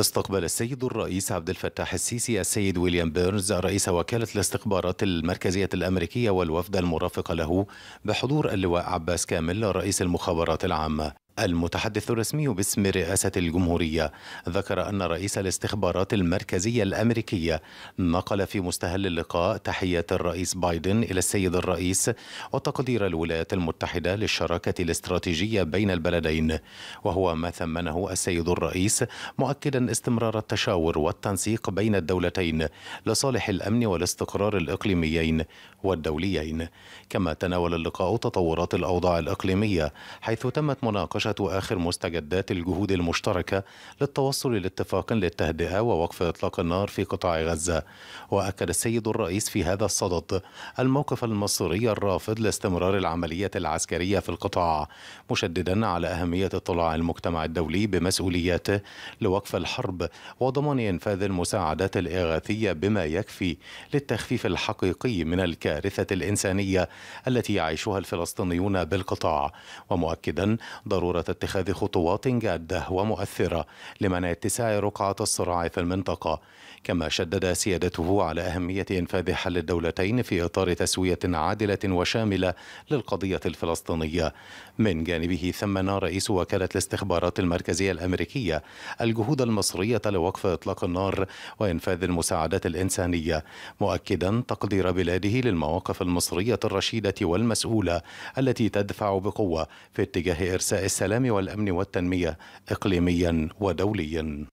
استقبل السيد الرئيس عبد الفتاح السيسي السيد ويليام بيرنز رئيس وكالة الاستخبارات المركزية الأمريكية والوفد المرافق له بحضور اللواء عباس كامل رئيس المخابرات العامة المتحدث الرسمي باسم رئاسة الجمهورية ذكر أن رئيس الاستخبارات المركزية الأمريكية نقل في مستهل اللقاء تحية الرئيس بايدن إلى السيد الرئيس وتقدير الولايات المتحدة للشراكة الاستراتيجية بين البلدين وهو ما ثمنه السيد الرئيس مؤكدا استمرار التشاور والتنسيق بين الدولتين لصالح الأمن والاستقرار الإقليميين والدوليين كما تناول اللقاء تطورات الأوضاع الإقليمية حيث تمت مناقشة مناقشة آخر مستجدات الجهود المشتركة للتوصل لاتفاق للتهدئة ووقف إطلاق النار في قطاع غزة وأكد السيد الرئيس في هذا الصدد الموقف المصري الرافض لاستمرار العملية العسكرية في القطاع مشددا على أهمية اطلاع المجتمع الدولي بمسؤولياته لوقف الحرب وضمان إنفاذ المساعدات الإغاثية بما يكفي للتخفيف الحقيقي من الكارثة الإنسانية التي يعيشها الفلسطينيون بالقطاع ومؤكدا ضرورة ضروره اتخاذ خطوات جاده ومؤثره لمنع اتساع رقعه الصراع في المنطقه كما شدد سيادته على اهميه انفاذ حل الدولتين في اطار تسويه عادله وشامله للقضيه الفلسطينيه من جانبه ثمن رئيس وكاله الاستخبارات المركزيه الامريكيه الجهود المصريه لوقف اطلاق النار وانفاذ المساعدات الانسانيه مؤكدا تقدير بلاده للمواقف المصريه الرشيده والمسؤوله التي تدفع بقوه في اتجاه ارساء الساعة السلام والامن والتنميه اقليميا ودوليا